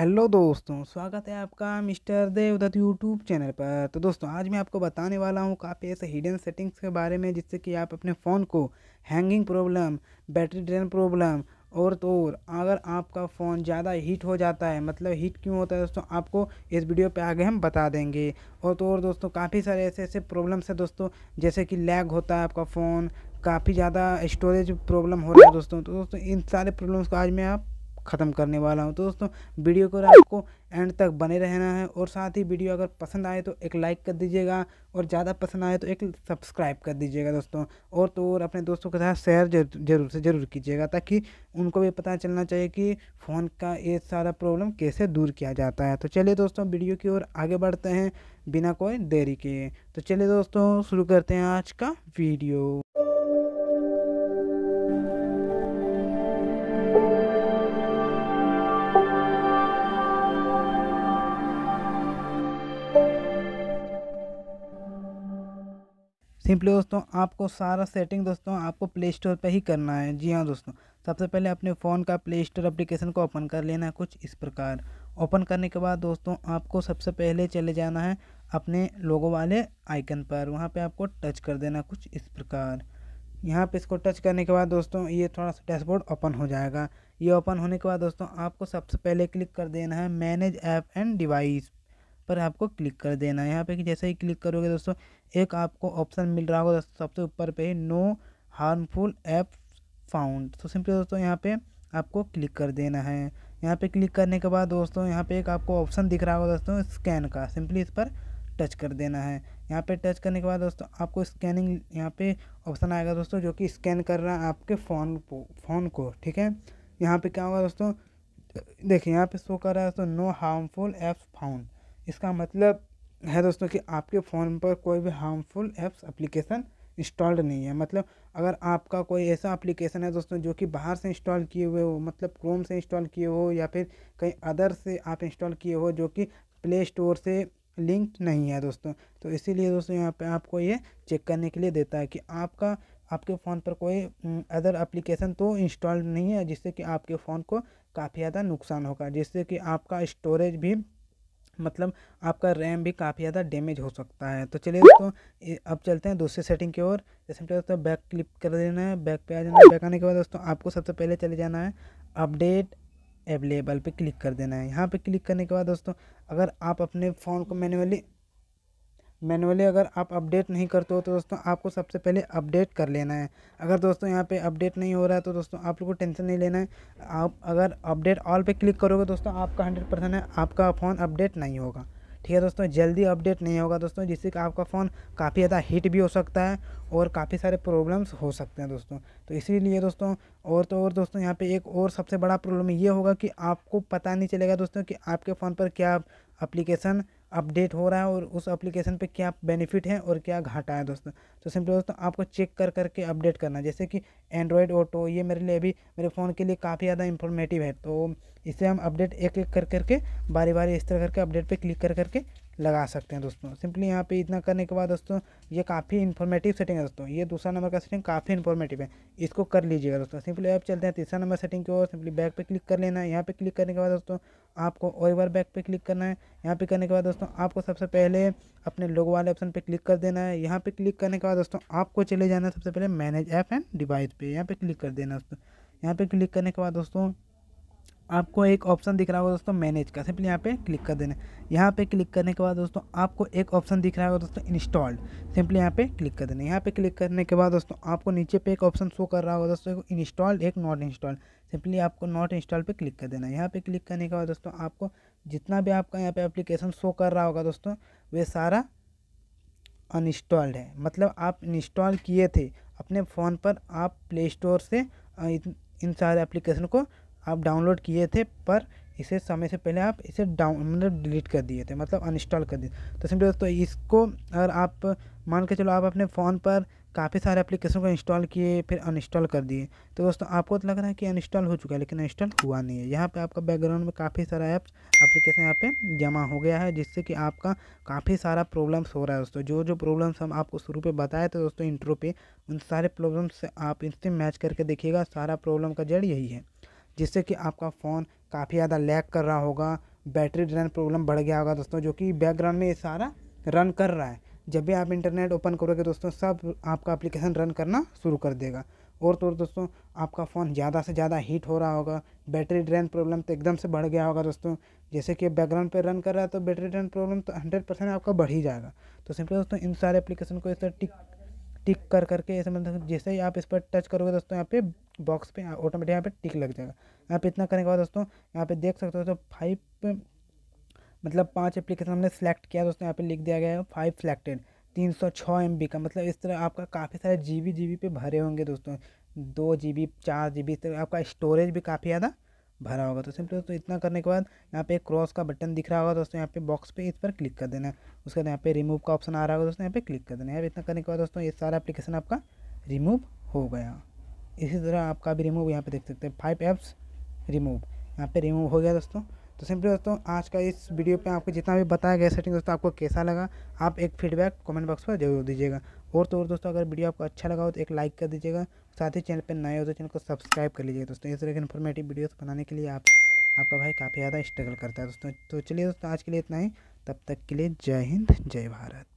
hello दोस्तों स्वागत है आपका मिस्टर देवदत्त यूट्यूब चैनल पर तो दोस्तों आज मैं आपको बताने वाला हूँ काफ़ी ऐसे हिडन सेटिंग्स के बारे में जिससे कि आप अपने फ़ोन को hanging problem battery drain problem और तो और अगर आपका फ़ोन ज़्यादा हीट हो जाता है मतलब हीट क्यों होता है दोस्तों आपको इस वीडियो पे आगे हम बता देंगे और तो और दोस्तों काफ़ी सारे ऐसे ऐसे प्रॉब्लम्स हैं दोस्तों जैसे कि लैग होता है आपका फ़ोन काफ़ी ज़्यादा स्टोरेज प्रॉब्लम हो रहा है दोस्तों तो दोस्तों इन सारे प्रॉब्लम्स को आज मैं आप ख़त्म करने वाला हूँ तो दोस्तों वीडियो को आपको एंड तक बने रहना है और साथ ही वीडियो अगर पसंद आए तो एक लाइक कर दीजिएगा और ज़्यादा पसंद आए तो एक सब्सक्राइब कर दीजिएगा दोस्तों और तो और अपने दोस्तों के साथ शेयर जरूर से ज़रूर कीजिएगा ताकि उनको भी पता चलना चाहिए कि फ़ोन का ये सारा प्रॉब्लम कैसे दूर किया जाता है तो चलिए दोस्तों वीडियो की ओर आगे बढ़ते हैं बिना कोई देरी के तो चलिए दोस्तों शुरू करते हैं आज का वीडियो सिंपली दोस्तों आपको सारा सेटिंग दोस्तों आपको प्ले स्टोर पर ही करना है जी हाँ दोस्तों सबसे पहले अपने फ़ोन का प्ले स्टोर अप्लीकेशन को ओपन कर लेना है कुछ इस प्रकार ओपन करने के बाद दोस्तों आपको सबसे पहले चले जाना है अपने लोगों वाले आइकन पर वहाँ पे आपको टच कर देना कुछ इस प्रकार यहाँ पे इसको टच करने के बाद दोस्तों ये थोड़ा सा डैशबोर्ड ओपन हो जाएगा ये ओपन होने के बाद दोस्तों आपको सबसे पहले क्लिक कर देना है मैनेज ऐप एंड डिवाइस पर आपको क्लिक कर देना है यहाँ पे कि जैसे ही क्लिक करोगे दोस्तों एक आपको ऑप्शन मिल रहा होगा सबसे ऊपर पे ही नो हार्मफुल ऐप फाउंड तो सिंपली दोस्तों यहाँ पे आपको क्लिक कर देना है यहाँ पे क्लिक करने के बाद दोस्तों यहाँ पे एक आपको ऑप्शन दिख रहा होगा दोस्तों स्कैन का सिंपली इस पर टच कर देना है यहाँ पे टच करने के बाद दोस्तों आपको स्कैनिंग यहाँ पे ऑप्शन आएगा दोस्तों जो कि स्कैन कर रहा है आपके फ़ोन को फ़ोन को ठीक है यहाँ पे क्या होगा दोस्तों देखिए यहाँ पे शो कर रहा है दोस्तों नो हार्मफुल ऐप्स फाउंड इसका मतलब है दोस्तों कि आपके फ़ोन पर कोई भी हार्मफुल ऐप्स एप्लीकेशन इंस्टॉल्ड नहीं है मतलब अगर आपका कोई ऐसा एप्लीकेशन है दोस्तों जो कि बाहर से इंस्टॉल किए हुए हो मतलब क्रोम से इंस्टॉल किए हो या फिर कहीं अदर से आप इंस्टॉल किए हो जो कि प्ले स्टोर से लिंक नहीं है दोस्तों तो इसीलिए दोस्तों यहाँ पे आपको ये चेक करने के लिए देता है कि आपका आपके फ़ोन पर कोई अदर हम्म, एप्लीकेशन तो इंस्टॉल नहीं है जिससे कि आपके फ़ोन को काफ़ी ज़्यादा नुकसान होगा जिससे कि आपका स्टोरेज भी मतलब आपका रैम भी काफ़ी ज़्यादा डैमेज हो सकता है तो चलिए दोस्तों अब चलते हैं दूसरे सेटिंग की ओर जैसे दोस्तों बैक क्लिक कर देना है बैक पे आ जाना है बैक आने के बाद दोस्तों आपको सबसे पहले चले जाना है अपडेट अवेलेबल पे क्लिक कर देना है यहाँ पे क्लिक करने के बाद दोस्तों अगर आप अपने फ़ोन को मैनुअली मैनुअली अगर आप अपडेट नहीं करते हो तो दोस्तों आपको सबसे पहले अपडेट कर लेना है अगर दोस्तों यहाँ पे अपडेट नहीं हो रहा है तो दोस्तों आप लोग को टेंशन नहीं लेना है आप अगर अपडेट ऑल पे क्लिक करोगे दोस्तों आपका हंड्रेड परसेंट है आपका फ़ोन अपडेट नहीं होगा ठीक है दोस्तों जल्दी अपडेट नहीं होगा दोस्तों जिससे कि आपका फ़ोन काफ़ी ज़्यादा हीट भी हो सकता है और काफ़ी सारे प्रॉब्लम्स हो सकते हैं दोस्तों तो इसीलिए दोस्तों और तो और दोस्तों यहाँ पे एक और सबसे बड़ा प्रॉब्लम ये होगा कि आपको पता नहीं चलेगा दोस्तों कि आपके फ़ोन पर क्या अप्लीकेशन अपडेट हो रहा है और उस एप्लीकेशन पे क्या बेनिफिट है और क्या घाटा है दोस्तों तो सिंपली दोस्तों आपको चेक कर करके अपडेट करना है जैसे कि एंड्रॉयड ऑटो ये मेरे लिए अभी मेरे फ़ोन के लिए काफ़ी ज़्यादा इंफॉर्मेटिव है तो इसे हम अपडेट एक एक कर करके बारी बारी इस तरह करके अपडेट पर क्लिक कर करके लगा सकते हैं दोस्तों सिंपली यहाँ पे इतना करने के बाद दोस्तों ये काफ़ी इन्फॉर्मेटिव सेटिंग है दोस्तों ये दूसरा नंबर का सेटिंग काफ़ी इन्फॉर्मेटिव है इसको कर लीजिएगा दोस्तों सिंपली अब चलते हैं तीसरा नंबर सेटिंग की ओर सिंपली बैक पे क्लिक कर लेना है यहाँ पे क्लिक करने के बाद दोस्तों आपको और एक बार बैक पे क्लिक करना है यहाँ पे करने के बाद दोस्तों आपको सबसे पहले अपने लोग वाले ऑप्शन पे क्लिक कर देना है यहाँ पे क्लिक करने के बाद दोस्तों आपको चले जाना है सबसे पहले मैनेज ऐप एंड डिवाइस पे यहाँ पे क्लिक कर देना दोस्तों यहाँ पे क्लिक करने के बाद दोस्तों आपको एक ऑप्शन दिख रहा होगा दोस्तों मैनेज का सिंपली यहाँ पे क्लिक कर देना यहाँ पे क्लिक करने के बाद दोस्तों आपको एक ऑप्शन दिख रहा होगा दोस्तों इंस्टॉल्ड सिंपली यहाँ पे क्लिक कर देना यहाँ पे क्लिक करने के बाद दोस्तों आपको नीचे पे एक ऑप्शन शो कर रहा होगा दोस्तों इंस्टॉल्ड एक नॉट इंस्टॉल्ड सिंपली आपको नॉट इंस्टॉल पर क्लिक कर देना यहाँ पे क्लिक करने के बाद दोस्तों आपको जितना भी आपका यहाँ पर एप्लीकेशन शो कर रहा होगा दोस्तों वे सारा अनइंस्टॉल्ड है मतलब आप इंस्टॉल किए थे अपने फ़ोन पर आप प्ले स्टोर से इन सारे एप्लीकेशन को आप डाउनलोड किए थे पर इसे समय से पहले आप इसे डाउन मतलब डिलीट कर दिए थे मतलब अनइंस्टॉल कर दिए तो सिंपली दोस्तों इसको अगर आप मान के चलो आप अपने फ़ोन पर काफ़ी सारे एप्लीकेशन को इंस्टॉल किए फिर अनइंस्टॉल कर दिए तो दोस्तों आपको तो लग रहा है कि अनइंस्टॉल हो चुका है लेकिन अनइंस्टॉल हुआ नहीं है यहाँ पे आपका बैकग्राउंड में काफ़ी सारा ऐप्स एप्लीकेशन यहाँ पे जमा हो गया है जिससे कि आपका काफ़ी सारा प्रॉब्लम्स हो रहा है दोस्तों जो जो प्रॉब्लम्स हम आपको शुरू पर बताए थे दोस्तों इंट्रो पे उन सारे प्रॉब्लम्स आप इनसे मैच करके देखिएगा सारा प्रॉब्लम का जड़ यही है जिससे कि आपका फ़ोन काफ़ी ज़्यादा लैग कर रहा होगा बैटरी ड्रेन प्रॉब्लम बढ़ गया होगा दोस्तों जो कि बैकग्राउंड में ये सारा रन कर रहा है जब भी आप इंटरनेट ओपन करोगे दोस्तों सब आपका एप्लीकेशन रन करना शुरू कर देगा और तो और दोस्तों आपका फ़ोन ज़्यादा से ज़्यादा हीट हो रहा होगा बैटरी ड्रेन प्रॉब्लम तो एकदम से बढ़ गया होगा दोस्तों जैसे कि बैकग्राउंड पे रन कर रहा है तो बैटरी ड्रेन प्रॉब्लम तो हंड्रेड परसेंट आपका बढ़ ही जाएगा तो सिंपली दोस्तों इन सारे एप्लीकेशन को इस तरह टिक टिक कर करके ऐसे मतलब जैसे ही आप इस पर टच करोगे दोस्तों यहाँ पे बॉक्स पे ऑटोमेटिक यहाँ पे टिक लग जाएगा यहाँ पे इतना करने के बाद दोस्तों यहाँ पे देख सकते हो तो फाइव मतलब पांच एप्लीकेशन हमने सेलेक्ट किया दोस्तों यहाँ पे लिख दिया गया है फाइव सेलेक्टेड तीन सौ छः एम बी का मतलब इस तरह आपका काफ़ी सारे जी बी जी बी पे भरे होंगे दोस्तों दो जी बी चार जी बी इस तरह आपका स्टोरेज भी काफ़ी ज़्यादा भरा होगा तो सिंपली दोस्तों इतना करने के बाद यहाँ पे क्रॉस का बटन दिख रहा होगा दोस्तों यहाँ पे बॉक्स पे इस पर क्लिक कर देना उसके बाद यहाँ पे रिमूव का ऑप्शन आ रहा होगा दोस्तों यहाँ पे क्लिक कर देना है इतना करने के बाद दोस्तों ये सारा एप्लीकेशन आपका रिमूव हो गया इसी तरह आपका भी रिमूव यहाँ पे देख सकते हैं फाइव ऐप्स रिमूव यहाँ पर रिमूव हो गया दोस्तों तो सिंपली दोस्तों आज का इस वीडियो पर आपको जितना भी बताया गया सेटिंग दोस्तों आपको कैसा लगा आप एक फीडबैक कॉमेंट बॉक्स पर जरूर दीजिएगा और तो और दोस्तों अगर वीडियो आपको अच्छा लगा हो तो एक लाइक कर दीजिएगा साथ ही चैनल पर नए हो तो चैनल को सब्सक्राइब कर लीजिएगा दोस्तों इस तरह के इन्फॉर्मेटिव वीडियोस बनाने के लिए आप आपका भाई काफ़ी ज़्यादा स्ट्रगल करता है दोस्तों तो चलिए दोस्तों आज के लिए इतना ही तब तक के लिए जय हिंद जय भारत